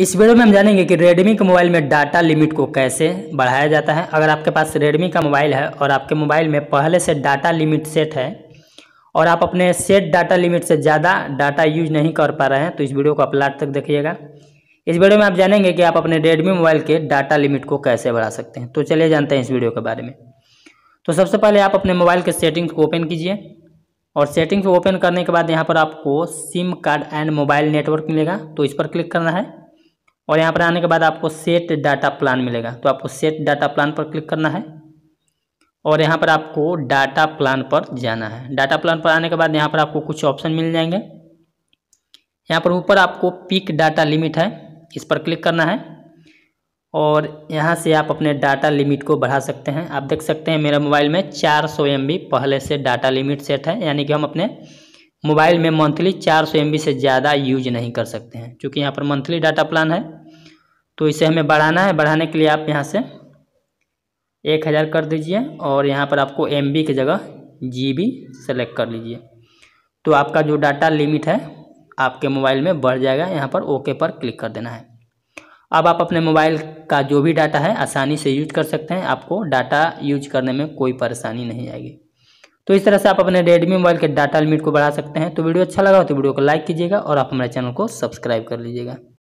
इस वीडियो में हम जानेंगे कि रेडमी के मोबाइल में डाटा लिमिट को कैसे बढ़ाया जाता है अगर आपके पास रेडमी का मोबाइल है और आपके मोबाइल में पहले से डाटा लिमिट सेट है और आप अपने सेट डाटा लिमिट से ज़्यादा डाटा यूज नहीं कर पा रहे हैं तो इस वीडियो को आप लास्ट तक देखिएगा इस वीडियो में आप जानेंगे कि आप अपने रेडमी मोबाइल के डाटा लिमिट को कैसे बढ़ा सकते हैं तो चलिए जानते हैं इस वीडियो के बारे में तो सबसे पहले आप अपने मोबाइल के सेटिंग्स को ओपन कीजिए और सेटिंग्स को ओपन करने के बाद यहाँ पर आपको SIM card and mobile network मिलेगा तो इस पर क्लिक करना है और यहाँ पर आने के बाद आपको सेट डाटा प्लान मिलेगा तो आपको सेट डाटा प्लान पर क्लिक करना है और यहाँ पर आपको डाटा प्लान पर जाना है डाटा प्लान पर आने के बाद यहाँ पर आपको कुछ ऑप्शन मिल जाएंगे यहाँ पर ऊपर आपको पिक डाटा लिमिट है इस पर क्लिक करना है और यहाँ से आप अपने डाटा लिमिट को बढ़ा सकते हैं आप देख सकते हैं मेरे मोबाइल में 400 सौ पहले से डाटा लिमिट सेट है यानी कि हम अपने मोबाइल में मंथली 400 एमबी से ज़्यादा यूज नहीं कर सकते हैं क्योंकि यहाँ पर मंथली डाटा प्लान है तो इसे हमें बढ़ाना है बढ़ाने के लिए आप यहाँ से एक हज़ार कर दीजिए और यहाँ पर आपको एम बी की जगह जी बी सेलेक्ट कर लीजिए तो आपका जो डाटा लिमिट है आपके मोबाइल में बढ़ जाएगा यहाँ पर ओके पर क्लिक कर देना है अब आप अपने मोबाइल का जो भी डाटा है आसानी से यूज कर सकते हैं आपको डाटा यूज करने में कोई परेशानी नहीं आएगी तो इस तरह से आप अपने रेडमी मोबाइल के डाटा लिमिट को बढ़ा सकते हैं तो वीडियो अच्छा लगा हो तो वीडियो को लाइक कीजिएगा और आप हमारे चैनल को सब्सक्राइब कर लीजिएगा